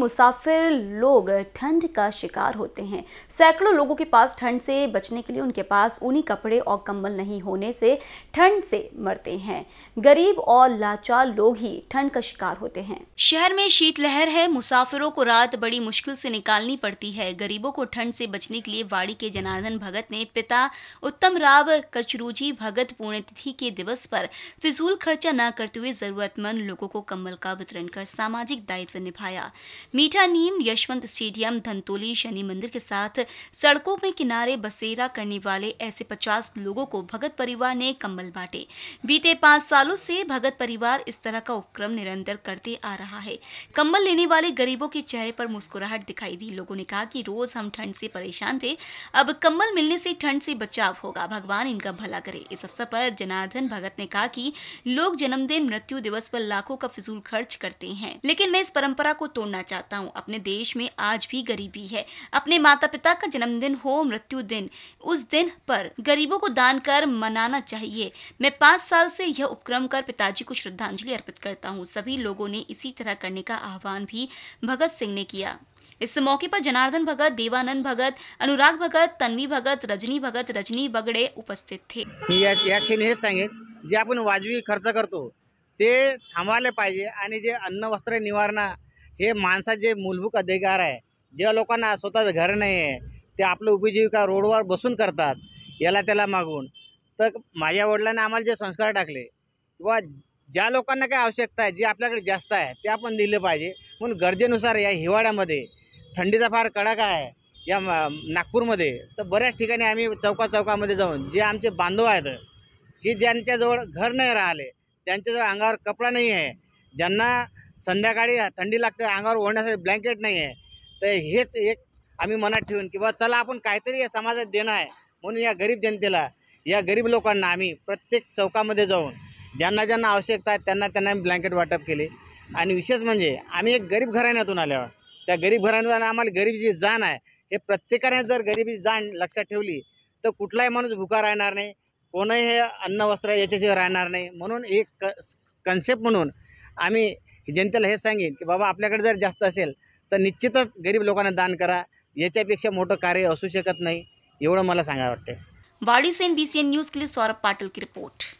मुसाफिर लोग ठंड का शिकार होते हैं सैकड़ों लोगों के पास ठंड से बचने के लिए उनके पास ऊनी कपड़े और कंबल नहीं होने से ठंड से मरते हैं गरीब और लाचार लोग ही ठंड का शिकार होते हैं शहर में शीतलहर है मुसाफिरों को रात बड़ी मुश्किल से निकालनी पड़ती है गरीबों को ठंड से बचने के लिए वाड़ी के जनार्दन भगत ने पिता उत्तम राव कचरूजी भगत पुण्यतिथि के दिवस पर फिजूल खर्चा न करते हुए जरूरतमंद लोगों को कम्बल का वितरण कर सामाजिक दायित्व निभाया मीठा नीम यशवंत स्टेडियम धनतोली शनि मंदिर के साथ सड़कों में किनारे बसेरा करने वाले ऐसे 50 लोगों को भगत परिवार ने कम्बल बांटे बीते पाँच सालों से भगत परिवार इस तरह का उपक्रम निरंतर करते आ रहा है कम्बल लेने वाले गरीबों के चेहरे पर मुस्कुराहट दिखाई दी लोगों ने कहा कि रोज हम ठंड से परेशान थे अब कम्बल मिलने से ठंड से बचाव होगा भगवान इनका भला करे इस अवसर पर जनार्दन भगत ने कहा कि लोग जन्मदिन मृत्यु दिवस पर लाखों का फिजूल खर्च करते हैं लेकिन मैं इस परंपरा को तोड़ना चाहता चाहता हूँ अपने देश में आज भी गरीबी है अपने माता पिता का जन्मदिन हो मृत्यु दिन उस दिन पर गरीबों को दान कर मनाना चाहिए मैं पाँच साल से यह उपक्रम कर पिताजी को श्रद्धांजलि अर्पित करता हूँ सभी लोगों ने इसी तरह करने का आह्वान भी भगत सिंह ने किया इस मौके पर जनार्दन भगत देवानंद भगत अनुराग भगत तन्वी भगत रजनी भगत रजनी बगडे उपस्थित थे जे अपन वाजवी खर्च करते थे जे अन्न वस्त्र निवारणा हे माणसाचे मूलभूत अधिकार आहे ज्या लोकांना स्वतःचं घर नाही आहे ते आपलं उपजीविका रोडवर बसून करतात याला त्याला मागून तर माझ्या वडिलांना आम्हाला जे संस्कार टाकले किंवा ज्या लोकांना काय आवश्यकता आहे जी आपल्याकडे जास्त आहे ते आपण दिले पाहिजे म्हणून गरजेनुसार या हिवाळ्यामध्ये थंडीचा फार कडाका आहे या नागपूरमध्ये तर बऱ्याच ठिकाणी आम्ही चौका चौकामध्ये जाऊन जे आमचे बांधव आहेत की ज्यांच्याजवळ घर नाही राहिले त्यांच्याजवळ अंगावर कपडा नाही आहे ज्यांना संध्याकाळी थंडी लागते अंगावर ओढण्यासाठी ब्लँकेट नाही आहे तर हेच एक आम्ही मनात ठेवून की बा चला आपण काहीतरी या समाजात देणं आहे म्हणून या गरीब जनतेला या गरीब लोकांना आम्ही प्रत्येक चौकामध्ये जाऊन ज्यांना ज्यांना आवश्यकता आहे त्यांना त्यांना आम्ही ब्लँकेट वाटप केले आणि विशेष म्हणजे आम्ही एक गरीब घराण्यातून आल्यावर त्या गरीब घराण्यातून आम्हाला गरिबीची जाण आहे हे प्रत्येकाने जर गरीबीची जाण लक्षात ठेवली तर कुठलाही माणूस भुका राहणार नाही कोणही हे अन्न वस्त्र याच्याशिवाय राहणार नाही म्हणून एक क कन्सेप्ट म्हणून आम्ही की जनतेला हे सांगेन की बाबा आपल्याकडे जर जास्त असेल तर निश्चितच गरीब लोकांना दान करा याच्यापेक्षा मोठं कार्य असू शकत नाही एवढं मला सांगायला वाटते वाडीस N B C N news clip Saurabh Patil की रिपोर्ट